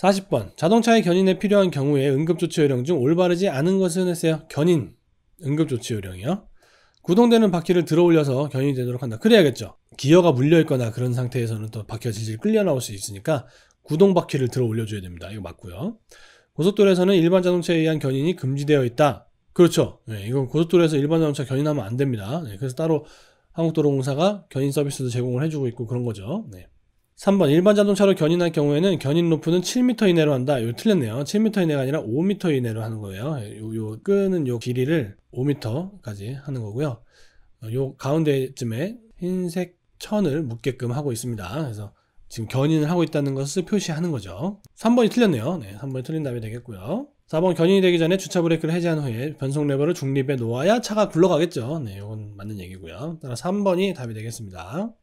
40번 자동차의 견인에 필요한 경우에 응급조치 요령 중 올바르지 않은 것은 했어요. 견인 응급조치 요령이요. 구동되는 바퀴를 들어 올려서 견인이 되도록 한다. 그래야겠죠. 기어가 물려 있거나 그런 상태에서는 또 바퀴가 질질 끌려 나올 수 있으니까 구동 바퀴를 들어 올려줘야 됩니다. 이거 맞고요. 고속도로에서는 일반 자동차에 의한 견인이 금지되어 있다. 그렇죠. 네, 이건 고속도로에서 일반 자동차 견인하면 안 됩니다. 네, 그래서 따로 한국도로공사가 견인 서비스도 제공을 해주고 있고 그런 거죠. 네. 3번 일반 자동차로 견인할 경우에는 견인 로프는 7m 이내로 한다. 요 틀렸네요. 7m 이내가 아니라 5m 이내로 하는 거예요. 요, 요 끄는 요 길이를 5m까지 하는 거고요. 어, 요 가운데쯤에 흰색 천을 묶게끔 하고 있습니다. 그래서 지금 견인을 하고 있다는 것을 표시하는 거죠. 3번이 틀렸네요. 네, 3번이 틀린 답이 되겠고요. 4번 견인이 되기 전에 주차 브레이크를 해제한 후에 변속 레버를 중립에 놓아야 차가 굴러가겠죠. 네, 이건 맞는 얘기고요. 따라 3번이 답이 되겠습니다.